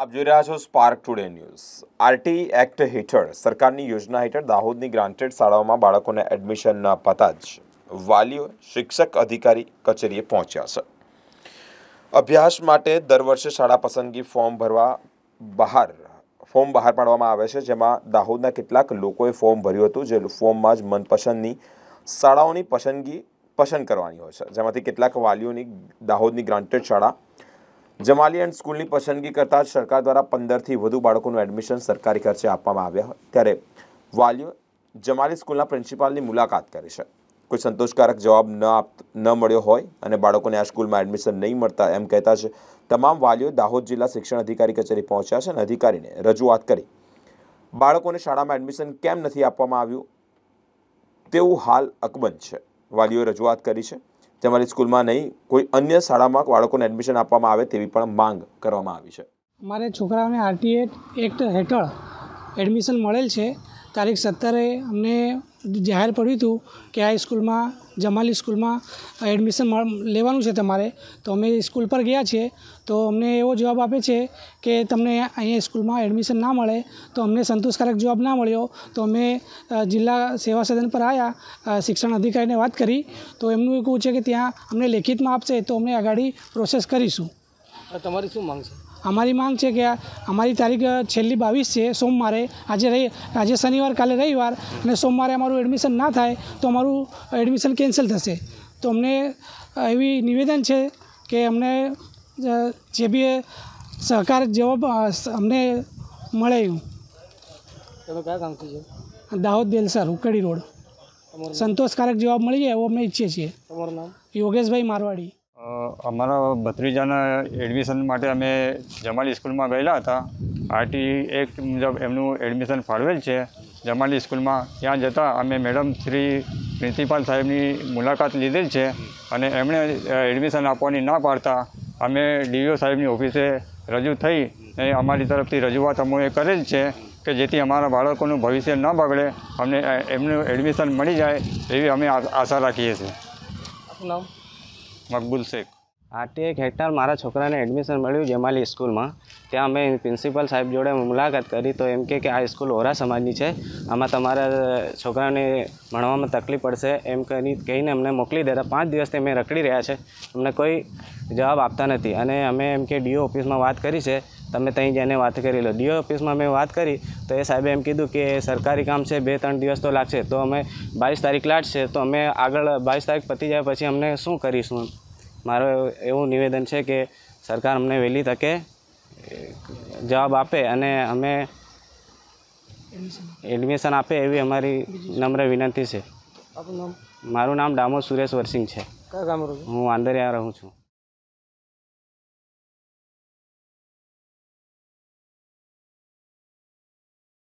આપ જોઈ રહ્યા છો Spark Today news RT act હેઠળ સરકારની યોજના હેઠળ દાહોદની ગ્રાન્ટેડ શાળાઓમાં બાળકોને એડમિશન ન અપાતા જ વાલીઓ શિક્ષક અધિકારી કચેરીએ પહોંચ્યા છે અભ્યાસ માટે દર વર્ષે શાળા પસંદગી ફોર્મ ભરવા બહાર ફોર્મ બહાર પાડવામાં આવે છે જેમાં દાહોદના કેટલાક લોકોએ ફોર્મ ભર્યું હતું જે ફોર્મમાં જ મનપસંદની શાળાઓની પસંદગી પસંદ કરવાની હોય છે જેમાંથી કેટલાક વાલીઓની દાહોદની ગ્રાન્ટેડ શાળા જમાલિયન સ્કૂલની પસંદગી કરતાં જ સરકાર દ્વારા પંદરથી વધુ બાળકોનું એડમિશન સરકારી ખર્ચે આપવામાં આવ્યા હોય ત્યારે વાલીઓ જમાલી સ્કૂલના પ્રિન્સિપાલની મુલાકાત કરી છે કોઈ સંતોષકારક જવાબ ન આપ ન મળ્યો હોય અને બાળકોને આ સ્કૂલમાં એડમિશન નહીં મળતા એમ કહેતા છે તમામ વાલીઓ દાહોદ જિલ્લા શિક્ષણ અધિકારી કચેરી પહોંચ્યા છે અને અધિકારીને રજૂઆત કરી બાળકોને શાળામાં એડમિશન કેમ નથી આપવામાં આવ્યું તેવું હાલ અકબંધ છે વાલીઓએ રજૂઆત કરી છે તમારી સ્કૂલમાં નહીં કોઈ અન્ય શાળામાં બાળકોને એડમિશન આપવામાં આવે તેવી પણ માંગ કરવામાં આવી છે મારે છોકરાઓને આરટીએ એક્ટ હેઠળ એડમિશન મળેલ છે તારીખ સત્તરે અમને જાહેર પડ્યું હતું કે આ સ્કૂલમાં જમાલી સ્કૂલમાં એડમિશન લેવાનું છે તમારે તો અમે સ્કૂલ પર ગયા છીએ તો અમને એવો જવાબ આપે છે કે તમને અહીંયા સ્કૂલમાં એડમિશન ના મળે તો અમને સંતોષકારક જવાબ ના મળ્યો તો અમે જિલ્લા સેવા સદન પર આવ્યા શિક્ષણ અધિકારીને વાત કરી તો એમનું એવું છે કે ત્યાં અમને લેખિતમાં આપશે તો અમે આગાડી પ્રોસેસ કરીશું તમારી શું માંગ છે અમારી માંગ છે કે અમારી તારીખ છેલ્લી બાવીસ છે સોમવારે આજે રહી આજે શનિવાર કાલે રવિવાર અને સોમવારે અમારું એડમિશન ના થાય તો અમારું એડમિશન કેન્સલ થશે તો અમને એવી નિવેદન છે કે અમને જે બી સહકાર જવાબ અમને મળે એવું તમે કયા ગામથી છો દાહોદ બેલસર ઉકડી રોડ સંતોષકારક જવાબ મળી જાય એવો અમે ઈચ્છીએ છીએ યોગેશભાઈ મારવાડી અમારા ભત્રીજાના એડમિશન માટે અમે જમાલી સ્કૂલમાં ગયેલા હતા આરટી એક્ટ મુજબ એમનું એડમિશન ફાળવેલ છે જમાલી સ્કૂલમાં ત્યાં જતાં અમે મેડમ શ્રી પ્રિન્સિપાલ સાહેબની મુલાકાત લીધેલ છે અને એમણે એડમિશન આપવાની ના પાડતા અમે ડીઓ સાહેબની ઓફિસે રજૂ થઈ એ અમારી તરફથી રજૂઆત અમોએ કરેલ છે કે જેથી અમારા બાળકોનું ભવિષ્ય ન બગડે અમને એમનું એડમિશન મળી જાય એવી અમે આશા રાખીએ છીએ મકબુલ શેખ આઠે એક હેક્ટર મારા છોકરાને એડમિશન મળ્યું જેમાલી સ્કૂલમાં ત્યાં અમે પ્રિન્સિપલ સાહેબ જોડે મુલાકાત કરી તો એમ કે આ સ્કૂલ ઓરા સમાજની છે આમાં તમારા છોકરાને ભણવામાં તકલીફ પડશે એમ કરી કહીને અમને મોકલી દેતા પાંચ દિવસથી અમે રખડી રહ્યા છે અમને કોઈ જવાબ આપતા નથી અને અમે એમ કે ડીઓ ઓફિસમાં વાત કરી છે તમે ત્યાં જઈને વાત કરી લો ડીઓ ઓફિસમાં મેં વાત કરી તો એ સાહેબે એમ કીધું કે સરકારી કામ છે બે ત્રણ દિવસ તો લાગશે તો અમે બાવીસ તારીખ લાગશે તો અમે આગળ બાવીસ તારીખ પતી જાય પછી અમને શું કરીશું મારું એવું નિવેદન છે કે સરકાર અમને વહેલી તકે જવાબ આપે અને અમે એડમિશન આપે એવી અમારી નમ્ર વિનંતી છે મારું નામ ડામો સુરેશ વરસિંગ છે હું આંદરિયા રહું છું